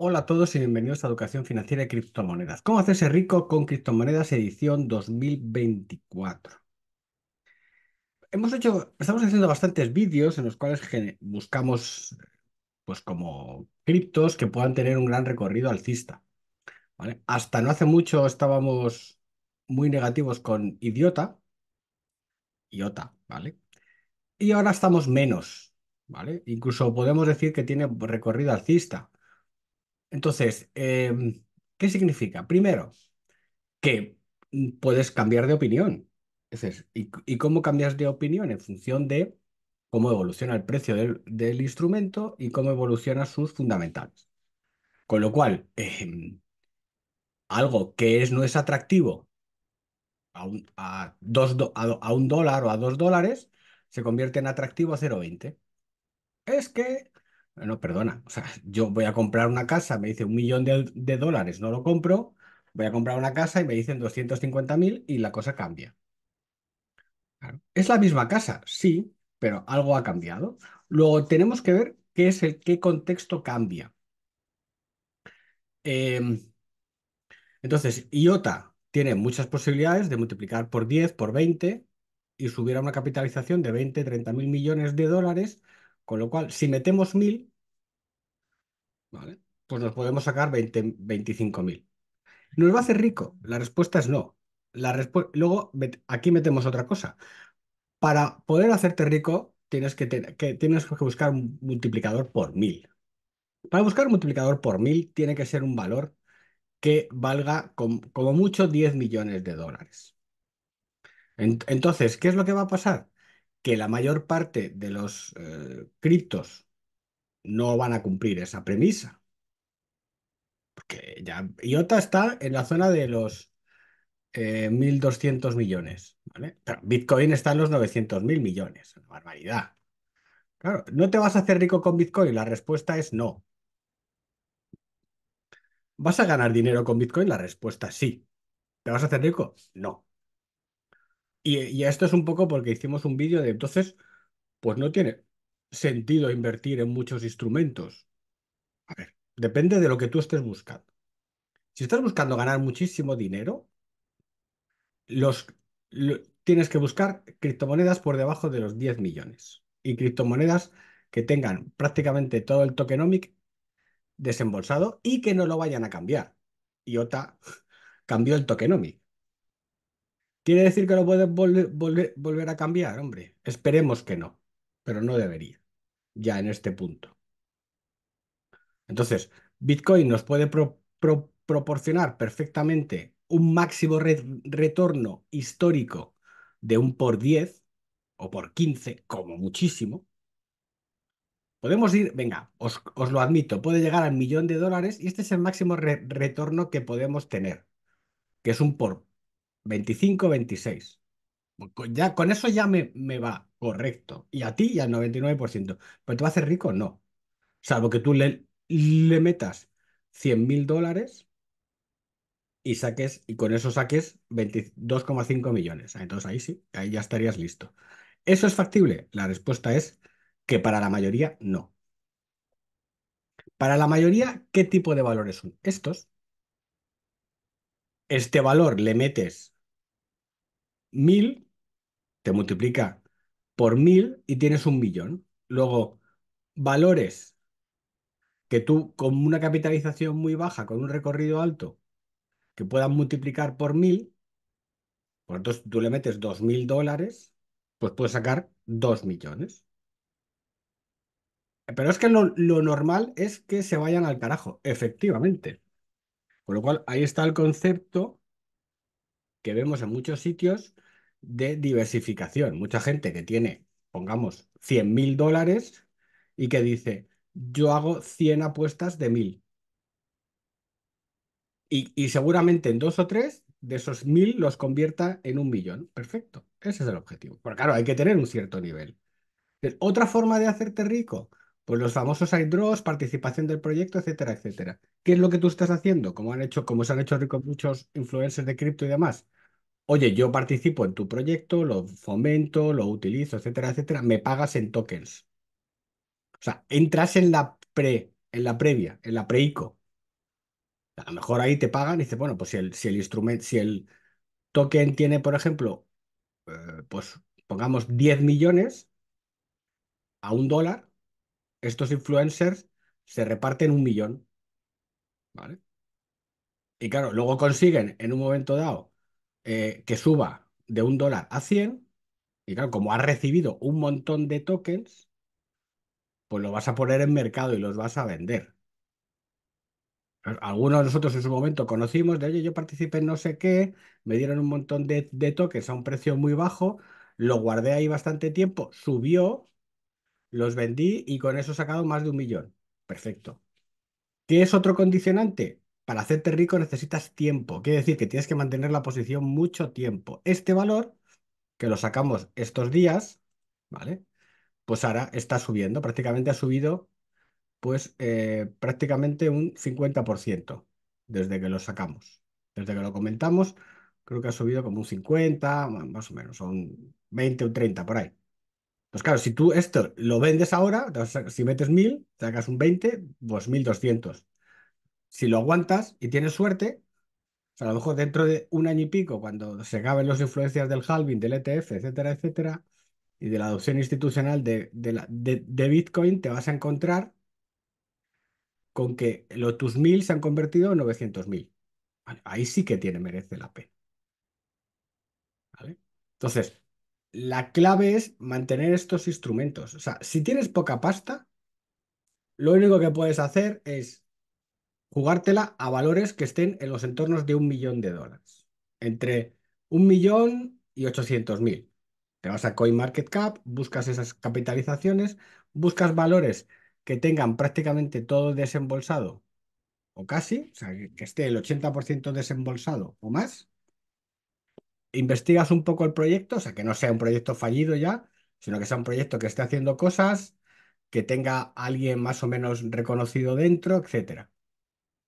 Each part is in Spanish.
Hola a todos y bienvenidos a Educación Financiera y Criptomonedas. ¿Cómo hacerse rico con criptomonedas edición 2024? Hemos hecho, estamos haciendo bastantes vídeos en los cuales buscamos pues como criptos que puedan tener un gran recorrido alcista. Hasta no hace mucho estábamos muy negativos con Idiota, Iota, ¿vale? Y ahora estamos menos, ¿vale? Incluso podemos decir que tiene recorrido alcista entonces, em, ¿qué significa? Primero, que puedes cambiar de opinión. ¿y, cómo cambias de opinión? En función de cómo evoluciona el precio del, instrumento y cómo evoluciona sus fundamentales. Con lo cual, em, algo que no es atractivo a a, a un dólar o a dos dólares se convierte en atractivo a 0,20. Es que bueno, perdona, o sea, yo voy a comprar una casa, me dice un millón de, dólares, no lo compro, voy a comprar una casa y me dicen 250 mil y la cosa cambia. ¿Es la misma casa? Sí, pero algo ha cambiado. Luego tenemos que ver qué es el qué contexto cambia. Em, entonces, IOTA tiene muchas posibilidades de multiplicar por 10, por 20 y subir a una capitalización de 20, 30 mil millones de dólares, con lo cual, si metemos mil, pues nos podemos sacar 25.000. ¿Nos va a hacer rico? La respuesta es no. La Luego, aquí metemos otra cosa. Para poder hacerte rico, tienes que, que, tienes que buscar un multiplicador por mil. Para buscar un multiplicador por mil, tiene que ser un valor que valga como mucho 10 millones de dólares. entonces, ¿qué es lo que va a pasar? Que la mayor parte de los eh, criptos no van a cumplir esa premisa. Porque ya IOTA está en la zona de los 1.200 eh, millones, ¿vale? Bitcoin está en los 900.000 millones, barbaridad. Claro, ¿no te vas a hacer rico con Bitcoin? La respuesta es no. ¿Vas a ganar dinero con Bitcoin? La respuesta es sí. ¿Te vas a hacer rico? No. Y, y esto es un poco porque hicimos un vídeo de entonces, pues no tiene, sentido invertir en muchos instrumentos? A ver, depende de lo que tú estés buscando. Si estás buscando ganar muchísimo dinero, los, tienes que buscar criptomonedas por debajo de los 10 millones y criptomonedas que tengan prácticamente todo el tokenomic desembolsado y que no lo vayan a cambiar. IOTA cambió el tokenomic. ¿Quiere decir que lo puedes volver a cambiar, hombre? Esperemos que no pero no debería, ya en este punto. Entonces, Bitcoin nos puede proporcionar perfectamente un máximo retorno histórico de un por 10 o por 15, como muchísimo. Podemos ir, venga, os, lo admito, puede llegar al millón de dólares y este es el máximo retorno que podemos tener, que es un por 25, 26. Ya, con eso ya me, me va, Correcto. Y a ti y al 99%. ¿Pero te va a hacer rico? No. Salvo que tú le, le metas 100 mil dólares y saques, y con eso saques 22,5 millones. Ah, entonces ahí sí, ahí ya estarías listo. ¿Eso es factible? La respuesta es que para la mayoría no. Para la mayoría, ¿qué tipo de valores son? Estos. Este valor le metes 1000, te multiplica por mil y tienes un millón. Luego, valores que tú con una capitalización muy baja, con un recorrido alto, que puedan multiplicar por mil, por pues entonces tú le metes dos mil dólares, pues puedes sacar dos millones. Pero es que lo, lo, normal es que se vayan al carajo, efectivamente. Con lo cual, ahí está el concepto que vemos en muchos sitios de diversificación. Mucha gente que tiene, pongamos, 100 mil dólares y que dice, yo hago 100 apuestas de mil. Y, seguramente en dos o tres de esos mil los convierta en un millón. Perfecto, ese es el objetivo. Pero claro, hay que tener un cierto nivel. Otra forma de hacerte rico, pues los famosos side participación del proyecto, etcétera, etcétera. ¿Qué es lo que tú estás haciendo? Como han hecho, como se han hecho ricos muchos influencers de cripto y demás, oye, yo participo en tu proyecto, lo fomento, lo utilizo, etcétera, etcétera, me pagas en tokens. O sea, entras en la pre, en la previa, en la pre-ICO. A lo mejor ahí te pagan y dices, bueno, pues si el, instrumento, si el token tiene, por ejemplo, eh, pues pongamos 10 millones a un dólar, estos influencers se reparten un millón. ¿Vale? Y claro, luego consiguen en un momento dado eh, que suba de un dólar a 100, y claro, como has recibido un montón de tokens, pues lo vas a poner en mercado y los vas a vender. Algunos de nosotros en su momento conocimos de, oye, yo participé en no sé qué, me dieron un montón de, de tokens a un precio muy bajo, lo guardé ahí bastante tiempo, subió, los vendí y con eso he sacado más de un millón. Perfecto. ¿Qué es otro condicionante? Para hacerte rico necesitas tiempo, quiere decir que tienes que mantener la posición mucho tiempo. Este valor, que lo sacamos estos días, ¿vale? Pues ahora está subiendo, prácticamente ha subido pues eh, prácticamente un 50% desde que lo sacamos. Desde que lo comentamos, creo que ha subido como un 50, más o menos, un 20 o un 30 por ahí. Pues claro, si tú esto lo vendes ahora, si metes 1000, sacas un 20, pues 1200 si lo aguantas y tienes suerte, a lo mejor dentro de un año y pico, cuando se acaben las influencias del halving, del ETF, etcétera, etcétera, y de la adopción institucional de, la, de, Bitcoin, te vas a encontrar con que los, tus mil se han convertido en 900.000. mil ahí sí que tiene, merece la pena. Entonces, la clave es mantener estos instrumentos. O sea, si tienes poca pasta, lo único que puedes hacer es jugártela a valores que estén en los entornos de un millón de dólares. Entre un millón y ochocientos mil. Te vas a CoinMarketCap, buscas esas capitalizaciones, buscas valores que tengan prácticamente todo desembolsado o casi, o sea, que esté el 80% desembolsado o más. Investigas un poco el proyecto, o sea, que no sea un proyecto fallido ya, sino que sea un proyecto que esté haciendo cosas, que tenga alguien más o menos reconocido dentro, etcétera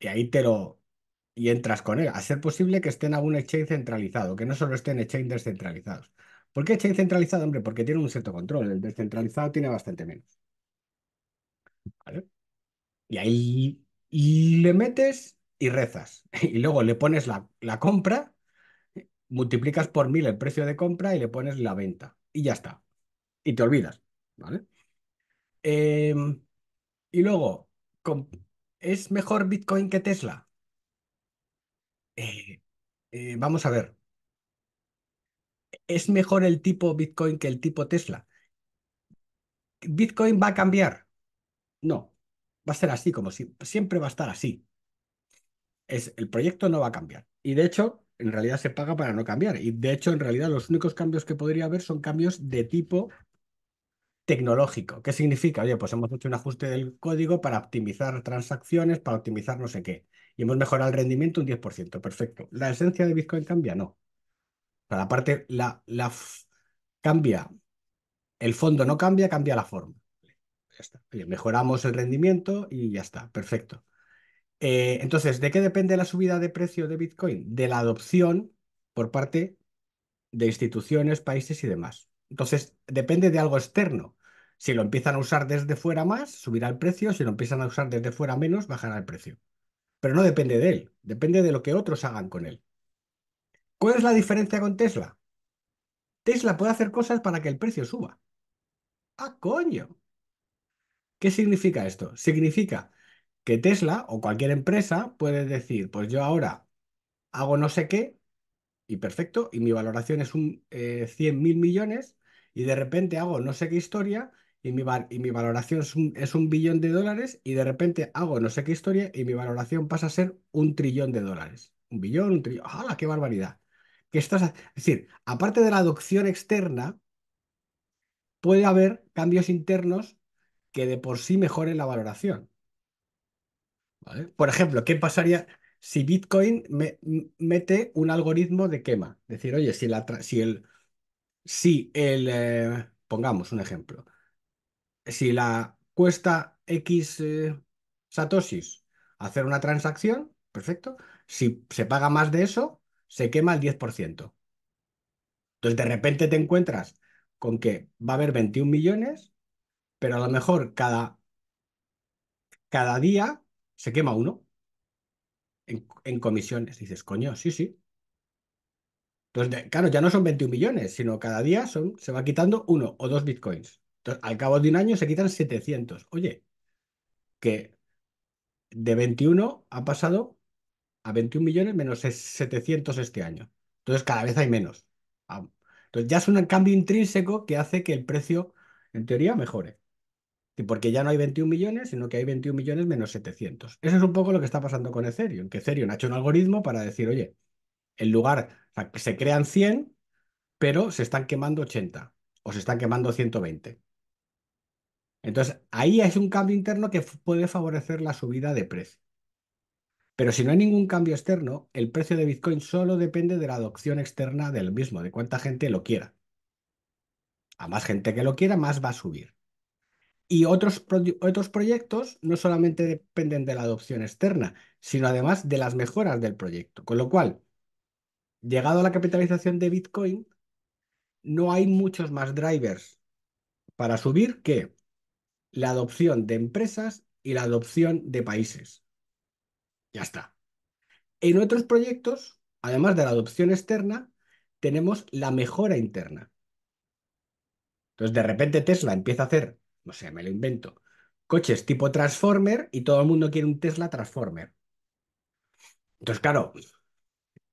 y ahí te lo. Y entras con él. A ser posible que estén en algún exchange centralizado, que no solo estén exchange descentralizados. ¿Por qué exchange centralizado? Hombre, porque tiene un cierto control. El descentralizado tiene bastante menos. ¿Vale? Y ahí le metes y rezas. Y luego le pones la, compra, multiplicas por mil el precio de compra y le pones la venta. Y ya está. Y te olvidas. ¿Vale? Em, y luego, ¿Es mejor Bitcoin que Tesla? Eh, eh, vamos a ver. ¿Es mejor el tipo Bitcoin que el tipo Tesla? ¿Bitcoin va a cambiar? No, va a ser así como si, siempre va a estar así. Es, el proyecto no va a cambiar. Y de hecho, en realidad se paga para no cambiar. Y de hecho, en realidad los únicos cambios que podría haber son cambios de tipo tecnológico. ¿Qué significa? Oye, pues hemos hecho un ajuste del código para optimizar transacciones, para optimizar no sé qué. Y hemos mejorado el rendimiento un 10%. Perfecto. ¿La esencia de Bitcoin cambia? No. la parte, la, la cambia. El fondo no cambia, cambia la forma. Ya está. mejoramos el rendimiento y ya está. Perfecto. Eh, entonces, ¿de qué depende la subida de precio de Bitcoin? De la adopción por parte de instituciones, países y demás. Entonces, depende de algo externo. Si lo empiezan a usar desde fuera más, subirá el precio. Si lo empiezan a usar desde fuera menos, bajará el precio. Pero no depende de él, depende de lo que otros hagan con él. ¿Cuál es la diferencia con Tesla? Tesla puede hacer cosas para que el precio suba. ¡Ah, coño! ¿Qué significa esto? Significa que Tesla o cualquier empresa puede decir, pues yo ahora hago no sé qué y perfecto, y mi valoración es un eh, mil millones y de repente hago no sé qué historia y mi, valoración es un, billón de dólares y de repente hago no sé qué historia y mi valoración pasa a ser un trillón de dólares. Un billón, un trillón. ¡Hala, qué barbaridad! Que Es decir, aparte de la adopción externa, puede haber cambios internos que de por sí mejoren la valoración. ¿Vale? Por ejemplo, ¿qué pasaría si Bitcoin me, mete un algoritmo de quema? Es Decir, oye, si, si el... Si el eh, pongamos un ejemplo, si la cuesta X eh, Satoshi hacer una transacción, perfecto, si se paga más de eso, se quema el 10%. Entonces, de repente te encuentras con que va a haber 21 millones, pero a lo mejor cada, cada día se quema uno en, comisiones. dices, coño, sí, sí. Entonces, claro, ya no son 21 millones, sino cada día son, se va quitando uno o dos bitcoins. Entonces, al cabo de un año se quitan 700. Oye, que de 21 ha pasado a 21 millones menos 700 este año. Entonces, cada vez hay menos. Entonces, ya es un cambio intrínseco que hace que el precio, en teoría, mejore. porque ya no hay 21 millones, sino que hay 21 millones menos 700. Eso es un poco lo que está pasando con Ethereum, que Ethereum ha hecho un algoritmo para decir, oye, en lugar, que se crean 100, pero se están quemando 80 o se están quemando 120. Entonces, ahí hay un cambio interno que puede favorecer la subida de precio. Pero si no hay ningún cambio externo, el precio de Bitcoin solo depende de la adopción externa del mismo, de cuánta gente lo quiera. A más gente que lo quiera, más va a subir. Y otros, otros proyectos no solamente dependen de la adopción externa, sino además de las mejoras del proyecto. Con lo cual, llegado a la capitalización de Bitcoin, no hay muchos más drivers para subir que la adopción de empresas y la adopción de países. Ya está. En otros proyectos, además de la adopción externa, tenemos la mejora interna. Entonces, de repente Tesla empieza a hacer, no sé, me lo invento, coches tipo Transformer y todo el mundo quiere un Tesla Transformer. Entonces, claro,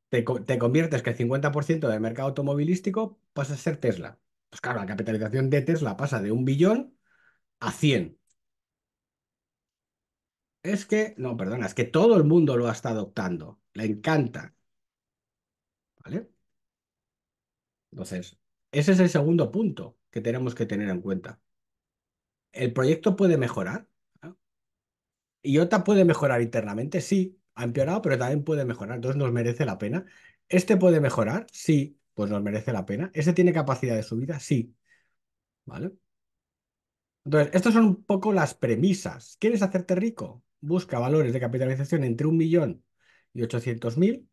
te, conviertes que el 50% del mercado automovilístico pasa a ser Tesla. Pues claro, la capitalización de Tesla pasa de un billón a 100. Es que, no, perdona, es que todo el mundo lo está adoptando. Le encanta. ¿Vale? Entonces, ese es el segundo punto que tenemos que tener en cuenta. ¿El proyecto puede mejorar? IOTA puede mejorar internamente, sí, ha empeorado, pero también puede mejorar, entonces nos merece la pena. ¿Este puede mejorar? Sí, pues nos merece la pena. ¿Este tiene capacidad de subida? Sí. ¿Vale? Entonces, estas son un poco las premisas. ¿Quieres hacerte rico? Busca valores de capitalización entre un millón y 800.000.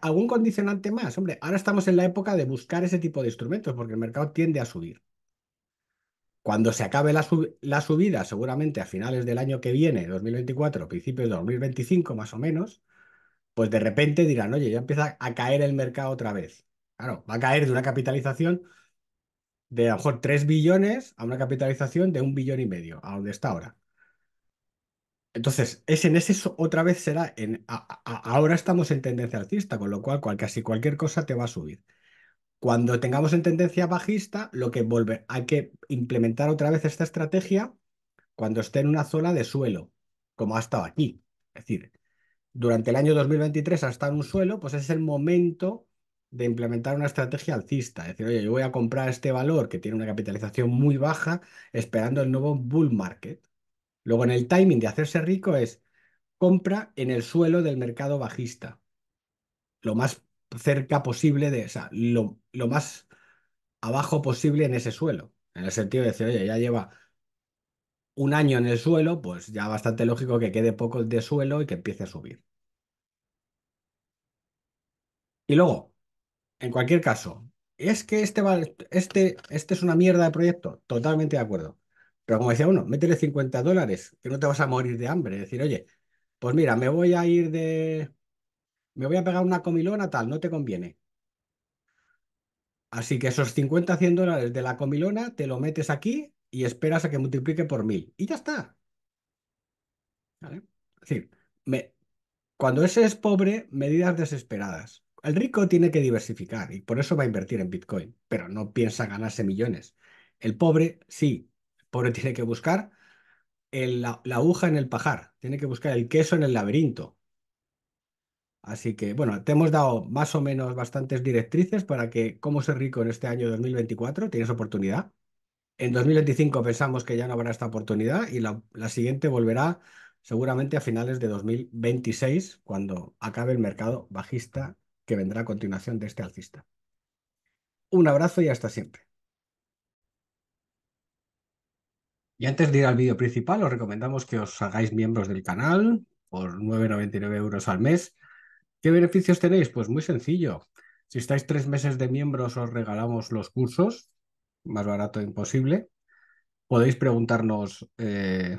¿Algún condicionante más? Hombre, ahora estamos en la época de buscar ese tipo de instrumentos porque el mercado tiende a subir. Cuando se acabe la, la subida, seguramente a finales del año que viene, 2024, principios de 2025 más o menos, pues de repente dirán, oye, ya empieza a caer el mercado otra vez. Claro, va a caer de una capitalización de a lo mejor 3 billones a una capitalización de un billón y medio, a donde está ahora. Entonces, en ese otra vez será en ahora estamos en tendencia alcista, con lo cual casi cualquier cosa te va a subir. Cuando tengamos en tendencia bajista, lo que volver, hay que implementar otra vez esta estrategia cuando esté en una zona de suelo, como ha estado aquí. Es decir, durante el año 2023 ha estado en un suelo, pues ese es el momento de implementar una estrategia alcista. Es decir, oye, yo voy a comprar este valor que tiene una capitalización muy baja esperando el nuevo bull market. Luego, en el timing de hacerse rico es compra en el suelo del mercado bajista. Lo más cerca posible de, o sea, lo, más abajo posible en ese suelo. En el sentido de decir, oye, ya lleva un año en el suelo, pues ya bastante lógico que quede poco de suelo y que empiece a subir. Y luego, en cualquier caso, es que este, este, este es una mierda de proyecto, totalmente de acuerdo. Pero como decía uno, métele 50 dólares, que no te vas a morir de hambre. Es decir, oye, pues mira, me voy a ir de. Me voy a pegar una comilona tal, no te conviene. Así que esos 50, 100 dólares de la comilona te lo metes aquí y esperas a que multiplique por mil. Y ya está. Es decir, me... cuando ese es pobre, medidas desesperadas. El rico tiene que diversificar y por eso va a invertir en Bitcoin, pero no piensa ganarse millones. El pobre sí, el pobre tiene que buscar la, aguja en el pajar, tiene que buscar el queso en el laberinto. Así que, bueno, te hemos dado más o menos bastantes directrices para que cómo ser rico en este año 2024, tienes oportunidad. En 2025 pensamos que ya no habrá esta oportunidad y la, la siguiente volverá seguramente a finales de 2026, cuando acabe el mercado bajista que vendrá a continuación de este alcista. Un abrazo y hasta siempre. Y antes de ir al vídeo principal, os recomendamos que os hagáis miembros del canal por 9,99 euros al mes. ¿Qué beneficios tenéis? Pues muy sencillo. Si estáis tres meses de miembros, os regalamos los cursos, más barato imposible. Podéis preguntarnos eh,